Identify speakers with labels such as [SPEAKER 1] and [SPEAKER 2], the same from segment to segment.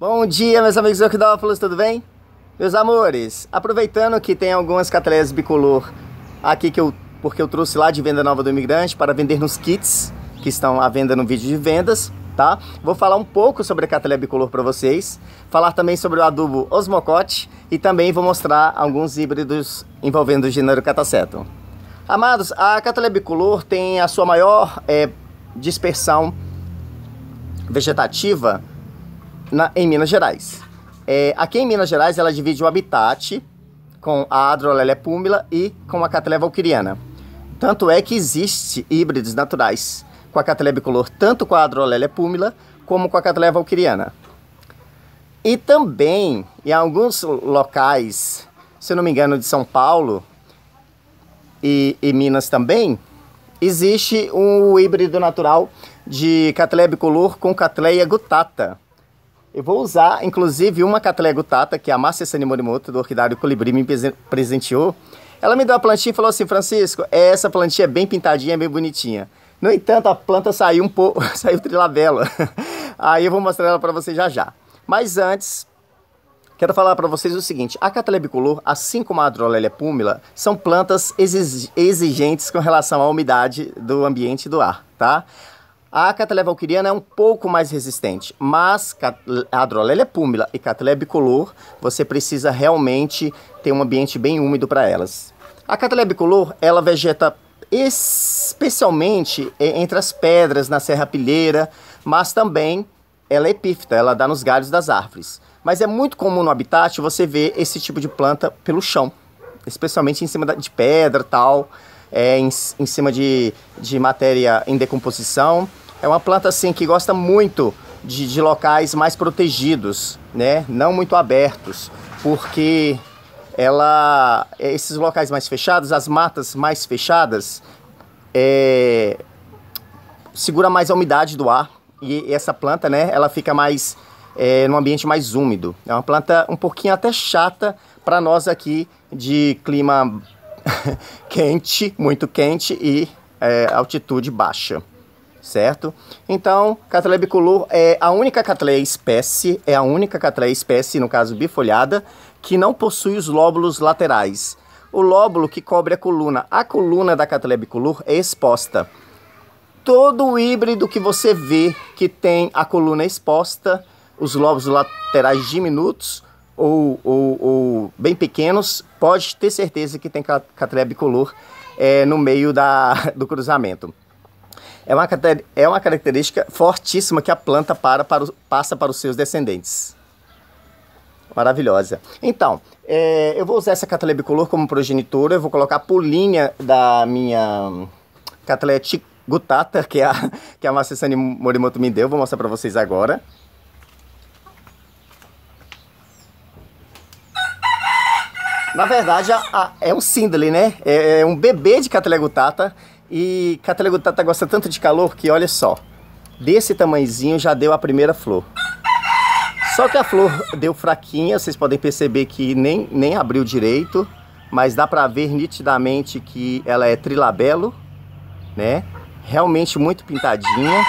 [SPEAKER 1] Bom dia, meus amigos orquidófilos, tudo bem? Meus amores, aproveitando que tem algumas cataleias bicolor aqui que eu porque eu trouxe lá de venda nova do imigrante para vender nos kits que estão à venda no vídeo de vendas, tá? Vou falar um pouco sobre a cataleia bicolor para vocês, falar também sobre o adubo Osmocote e também vou mostrar alguns híbridos envolvendo o gênero catacetum. Amados, a cataleia bicolor tem a sua maior é, dispersão vegetativa na, em Minas Gerais. É, aqui em Minas Gerais, ela divide o habitat com a Adrolélia púmila e com a Catleya valquiriana. Tanto é que existe híbridos naturais com a Catleya bicolor, tanto com a Adrolélia púmila como com a Catleya valquiriana. E também, em alguns locais, se não me engano, de São Paulo e, e Minas também, existe um híbrido natural de Catleya bicolor com Catleia gutata. Eu vou usar, inclusive, uma Cattleya Tata, que é a Márcia Morimoto, do Orquidário Colibri, me presenteou. Ela me deu a plantinha e falou assim, Francisco, essa plantinha é bem pintadinha, é bem bonitinha. No entanto, a planta saiu um pouco, saiu trilabela. Aí eu vou mostrar ela para vocês já já. Mas antes, quero falar para vocês o seguinte. A Cattleya assim como a Adrolelia Púmila, são plantas exigentes com relação à umidade do ambiente e do ar, tá? A Cattleya valquiriana é um pouco mais resistente, mas a Adrolélia é púmila e Cattleya bicolor, você precisa realmente ter um ambiente bem úmido para elas. A Cattleya bicolor, ela vegeta especialmente entre as pedras na Serra Pilheira, mas também ela é epífita, ela dá nos galhos das árvores. Mas é muito comum no habitat você ver esse tipo de planta pelo chão, especialmente em cima de pedra tal é, em, em cima de, de matéria em decomposição. É uma planta assim que gosta muito de, de locais mais protegidos, né? não muito abertos, porque ela, esses locais mais fechados, as matas mais fechadas, é, segura mais a umidade do ar e essa planta, né, ela fica mais é, num ambiente mais úmido. É uma planta um pouquinho até chata para nós aqui de clima quente, muito quente e é, altitude baixa, certo? Então, Cattleya bicolor é a única catleia espécie, é a única catleia espécie, no caso bifolhada, que não possui os lóbulos laterais. O lóbulo que cobre a coluna, a coluna da Cattleya bicolor é exposta. Todo o híbrido que você vê que tem a coluna exposta, os lóbulos laterais diminutos, ou, ou, ou bem pequenos, pode ter certeza que tem catreia bicolor é, no meio da, do cruzamento. É uma, é uma característica fortíssima que a planta para, para, passa para os seus descendentes. Maravilhosa. Então, é, eu vou usar essa catalé bicolor como progenitora, eu vou colocar a pulinha da minha catalé gutata, que é a, que a Macessani Morimoto me deu, vou mostrar para vocês agora. Na verdade, a, a, é o Sindley, né? É, é um bebê de Catelegutata. E Catelegutata gosta tanto de calor que, olha só, desse tamanhozinho já deu a primeira flor. Só que a flor deu fraquinha, vocês podem perceber que nem, nem abriu direito, mas dá para ver nitidamente que ela é trilabelo, né? Realmente muito pintadinha,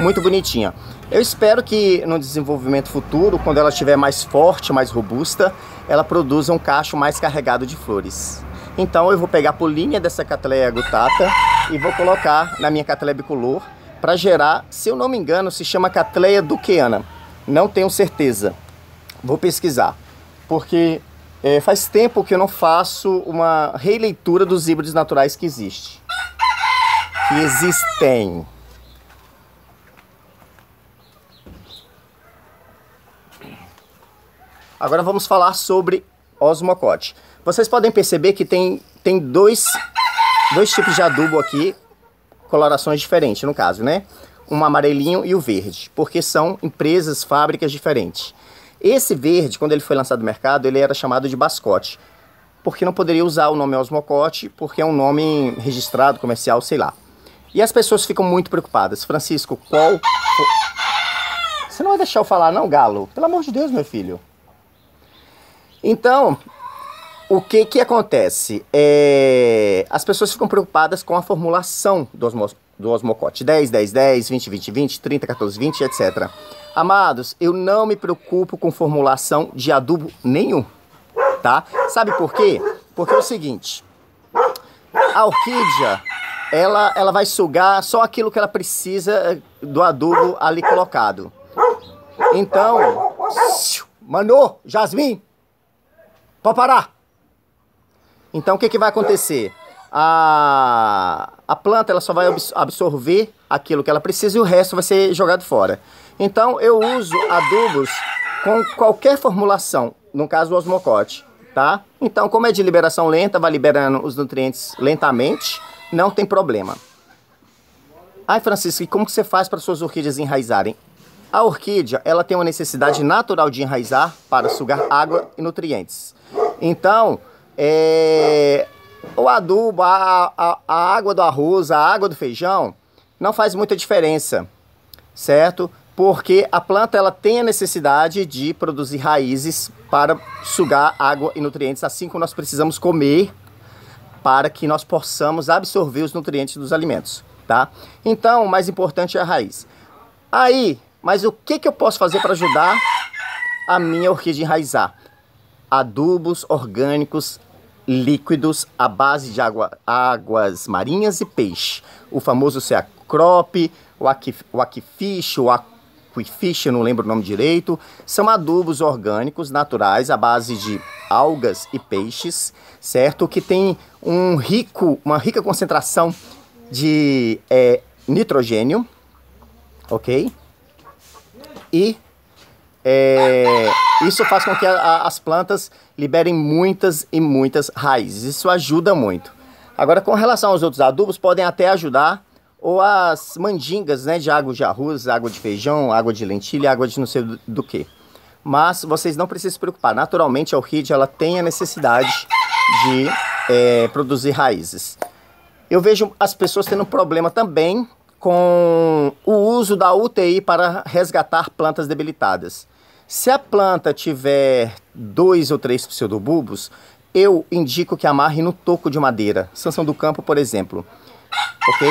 [SPEAKER 1] muito bonitinha. Eu espero que no desenvolvimento futuro, quando ela estiver mais forte, mais robusta, ela produza um cacho mais carregado de flores. Então eu vou pegar a polinha dessa Catleia gutata e vou colocar na minha Catleia bicolor para gerar, se eu não me engano, se chama Catleia duqueana. Não tenho certeza. Vou pesquisar, porque é, faz tempo que eu não faço uma releitura dos híbridos naturais que existem, Que existem. Agora vamos falar sobre osmocote. Vocês podem perceber que tem, tem dois, dois tipos de adubo aqui, colorações diferentes no caso, né? Um amarelinho e o verde, porque são empresas, fábricas diferentes. Esse verde, quando ele foi lançado no mercado, ele era chamado de bascote, porque não poderia usar o nome osmocote, porque é um nome registrado, comercial, sei lá. E as pessoas ficam muito preocupadas. Francisco, qual... Você não vai deixar eu falar não, galo? Pelo amor de Deus, meu filho. Então, o que que acontece? É, as pessoas ficam preocupadas com a formulação do, osmo, do osmocote. 10, 10, 10, 20, 20, 20, 30, 14, 20, etc. Amados, eu não me preocupo com formulação de adubo nenhum, tá? Sabe por quê? Porque é o seguinte, a orquídea, ela, ela vai sugar só aquilo que ela precisa eh, do adubo ali colocado. Então, Manu, Jasmine, Pode parar! Então o que, que vai acontecer? A, a planta ela só vai absorver aquilo que ela precisa e o resto vai ser jogado fora. Então eu uso adubos com qualquer formulação, no caso o osmocote, tá? Então como é de liberação lenta, vai liberando os nutrientes lentamente, não tem problema. Ai Francisco, e como que você faz para suas orquídeas enraizarem? A orquídea ela tem uma necessidade natural de enraizar para sugar água e nutrientes. Então, é, o adubo, a, a, a água do arroz, a água do feijão, não faz muita diferença, certo? Porque a planta ela tem a necessidade de produzir raízes para sugar água e nutrientes, assim como nós precisamos comer para que nós possamos absorver os nutrientes dos alimentos, tá? Então, o mais importante é a raiz. Aí, mas o que, que eu posso fazer para ajudar a minha orquídea enraizar? adubos orgânicos líquidos à base de água, águas marinhas e peixe. O famoso Ceacrop, o, aquif, o Aquifish, o Aquifish, não lembro o nome direito, são adubos orgânicos naturais à base de algas e peixes, certo? Que tem um rico, uma rica concentração de é, nitrogênio, ok? E é, isso faz com que a, a, as plantas liberem muitas e muitas raízes. Isso ajuda muito. Agora, com relação aos outros adubos, podem até ajudar ou as mandingas, né, de água de arroz, água de feijão, água de lentilha, água de não sei do, do que. Mas vocês não precisam se preocupar. Naturalmente, a orquídea ela tem a necessidade de é, produzir raízes. Eu vejo as pessoas tendo problema também com o uso da UTI para resgatar plantas debilitadas. Se a planta tiver dois ou três pseudobulbos, eu indico que amarre no toco de madeira, Sansão do Campo, por exemplo, ok?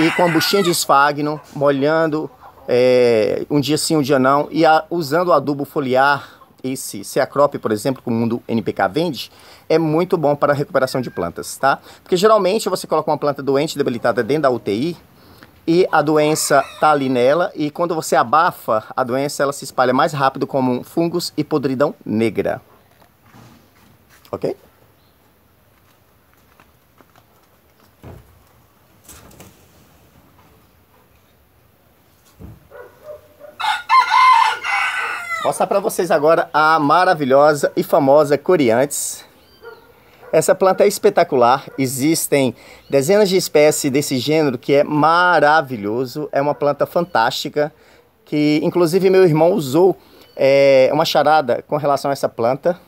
[SPEAKER 1] E com a buchinha de esfagno, molhando é, um dia sim, um dia não, e a, usando o adubo foliar, esse Ceacrop, por exemplo, que o mundo NPK vende, é muito bom para a recuperação de plantas, tá? Porque geralmente você coloca uma planta doente, debilitada dentro da UTI, e a doença está ali nela e quando você abafa a doença ela se espalha mais rápido como fungos e podridão negra. Ok? Mostrar para vocês agora a maravilhosa e famosa Coriantes essa planta é espetacular, existem dezenas de espécies desse gênero que é maravilhoso, é uma planta fantástica que inclusive meu irmão usou é, uma charada com relação a essa planta.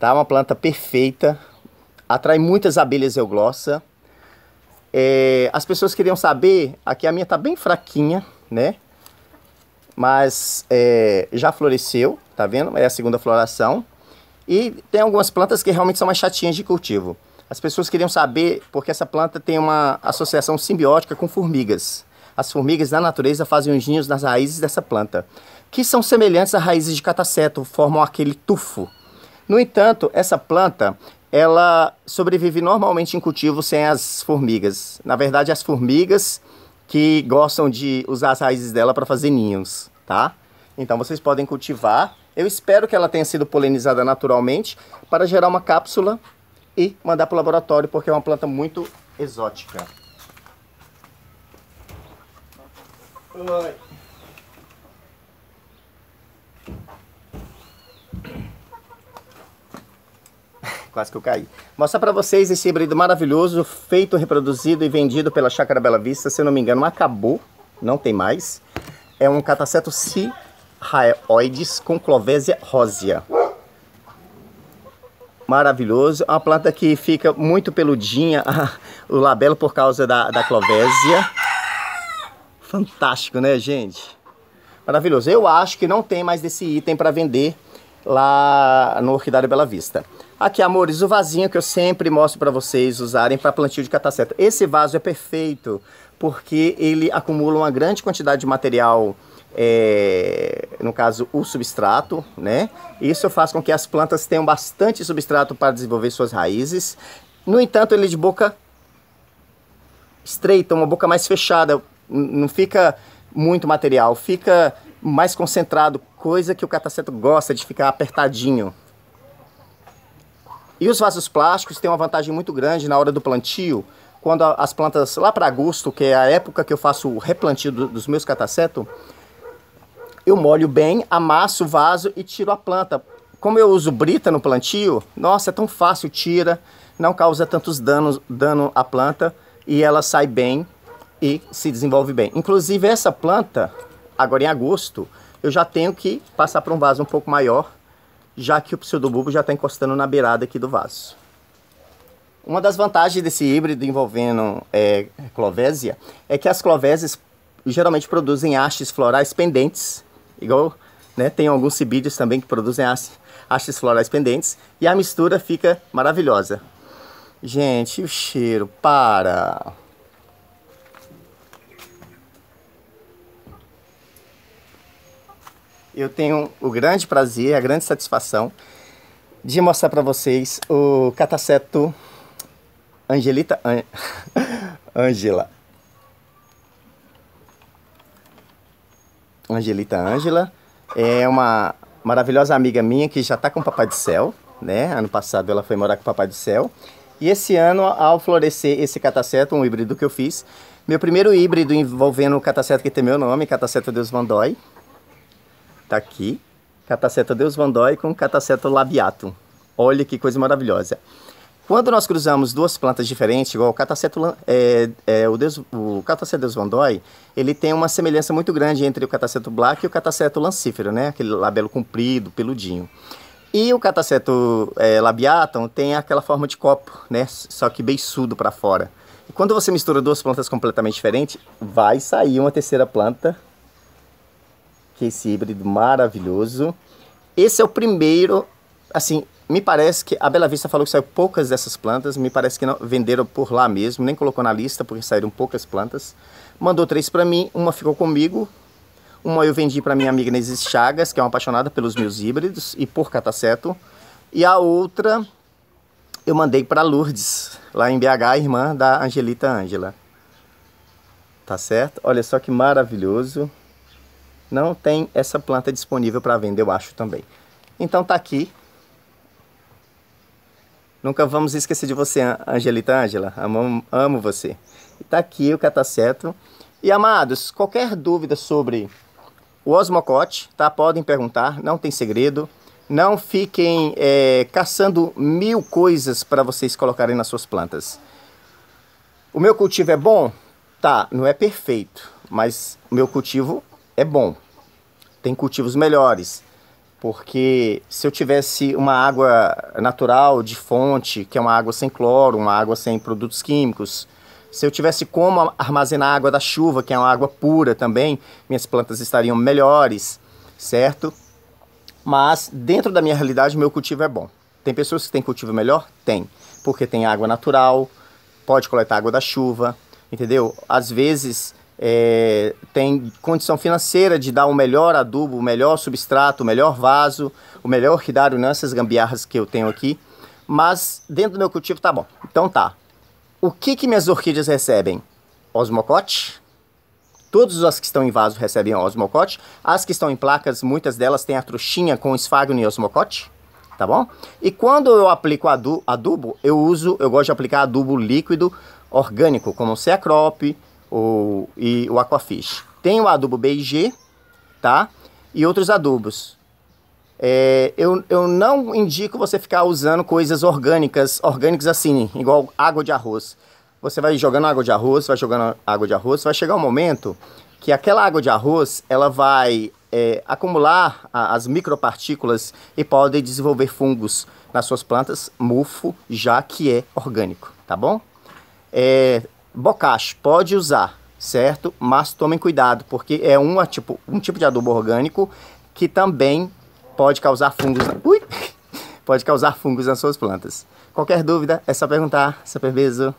[SPEAKER 1] Tá, uma planta perfeita, atrai muitas abelhas euglossa. É, as pessoas queriam saber, aqui a minha tá bem fraquinha, né? Mas é, já floresceu, tá vendo? É a segunda floração. E tem algumas plantas que realmente são mais chatinhas de cultivo. As pessoas queriam saber porque essa planta tem uma associação simbiótica com formigas. As formigas da natureza fazem os ninhos nas raízes dessa planta, que são semelhantes às raízes de cataceto, formam aquele tufo. No entanto, essa planta ela sobrevive normalmente em cultivo sem as formigas. Na verdade, as formigas que gostam de usar as raízes dela para fazer ninhos, tá? Então vocês podem cultivar eu espero que ela tenha sido polinizada naturalmente para gerar uma cápsula e mandar para o laboratório, porque é uma planta muito exótica. Oi. Quase que eu caí. Mostrar para vocês esse híbrido maravilhoso, feito, reproduzido e vendido pela Chácara Bela Vista. Se eu não me engano, acabou, não tem mais. É um cataceto si Raeoides conclovésia rosea. Maravilhoso. É uma planta que fica muito peludinha o labelo por causa da, da clovésia. Fantástico, né, gente? Maravilhoso. Eu acho que não tem mais desse item para vender lá no Orquidário Bela Vista. Aqui, amores, o vasinho que eu sempre mostro para vocês usarem para plantio de cataceta. Esse vaso é perfeito porque ele acumula uma grande quantidade de material é, no caso, o substrato, né? Isso faz com que as plantas tenham bastante substrato para desenvolver suas raízes. No entanto, ele é de boca estreita, uma boca mais fechada, não fica muito material, fica mais concentrado, coisa que o cataceto gosta de ficar apertadinho. E os vasos plásticos têm uma vantagem muito grande na hora do plantio, quando as plantas lá para agosto, que é a época que eu faço o replantio dos meus catacetos, eu molho bem, amasso o vaso e tiro a planta. Como eu uso brita no plantio, nossa, é tão fácil, tira, não causa tantos danos dano à planta e ela sai bem e se desenvolve bem. Inclusive essa planta, agora em agosto, eu já tenho que passar para um vaso um pouco maior, já que o pseudobulbo já está encostando na beirada aqui do vaso. Uma das vantagens desse híbrido envolvendo é, clovésia é que as clovésias geralmente produzem hastes florais pendentes Igual, né, tem alguns cibídeos também que produzem hastes, florais pendentes e a mistura fica maravilhosa. Gente, o cheiro, para! Eu tenho o grande prazer, a grande satisfação de mostrar para vocês o cataceto Angelita An... Angela Angelita Ângela. É uma maravilhosa amiga minha que já está com o Papai do Céu, né? Ano passado ela foi morar com o Papai do Céu. E esse ano, ao florescer esse cataceto, um híbrido que eu fiz, meu primeiro híbrido envolvendo o cataceto que tem meu nome, Cataceto Deus Vandói, tá aqui. Cataceto Deus Vandói com Cataceto Labiato. Olha que coisa maravilhosa. Quando nós cruzamos duas plantas diferentes, igual o cataceto, é, é, o, Deus, o cataceto Deus ele tem uma semelhança muito grande entre o cataceto black e o cataceto lancífero, né? Aquele labelo comprido, peludinho. E o cataceto é, labiatum tem aquela forma de copo, né? Só que beiçudo para fora. E quando você mistura duas plantas completamente diferentes, vai sair uma terceira planta, que é esse híbrido maravilhoso. Esse é o primeiro, assim, me parece que a Bela Vista falou que saiu poucas dessas plantas, me parece que não, venderam por lá mesmo, nem colocou na lista porque saíram poucas plantas. Mandou três para mim, uma ficou comigo, uma eu vendi para minha amiga Nesis Chagas, que é uma apaixonada pelos meus híbridos e por cataceto, e a outra eu mandei para Lourdes, lá em BH, irmã da Angelita Ângela. Tá certo? Olha só que maravilhoso. Não tem essa planta disponível para venda, eu acho também. Então tá aqui Nunca vamos esquecer de você, Angelita Ângela. Amo, amo você. Está aqui o certo. E amados, qualquer dúvida sobre o Osmocote, tá? Podem perguntar, não tem segredo. Não fiquem é, caçando mil coisas para vocês colocarem nas suas plantas. O meu cultivo é bom? Tá, não é perfeito, mas o meu cultivo é bom. Tem cultivos melhores porque se eu tivesse uma água natural de fonte, que é uma água sem cloro, uma água sem produtos químicos, se eu tivesse como armazenar água da chuva, que é uma água pura também, minhas plantas estariam melhores, certo? Mas dentro da minha realidade, meu cultivo é bom. Tem pessoas que têm cultivo melhor? Tem, porque tem água natural, pode coletar água da chuva, entendeu? Às vezes é, tem condição financeira de dar o melhor adubo, o melhor substrato, o melhor vaso, o melhor orquidário, nessas gambiarras que eu tenho aqui. Mas dentro do meu cultivo tá bom. Então tá. O que que minhas orquídeas recebem? Osmocote. Todas as que estão em vaso recebem osmocote. As que estão em placas, muitas delas têm a trouxinha com esfagno e osmocote. Tá bom? E quando eu aplico adubo, eu uso, eu gosto de aplicar adubo líquido orgânico, como o Ceacrop, o, e o aquafish. Tem o adubo B e G, tá? E outros adubos. É, eu, eu não indico você ficar usando coisas orgânicas, orgânicas assim, igual água de arroz. Você vai jogando água de arroz, vai jogando água de arroz, vai chegar um momento que aquela água de arroz ela vai é, acumular a, as micropartículas e podem desenvolver fungos nas suas plantas, mufo, já que é orgânico, tá bom? É, Bocage pode usar, certo? Mas tomem cuidado, porque é um é tipo, um tipo de adubo orgânico que também pode causar fungos. Na... Ui! Pode causar fungos nas suas plantas. Qualquer dúvida é só perguntar. Super beijo.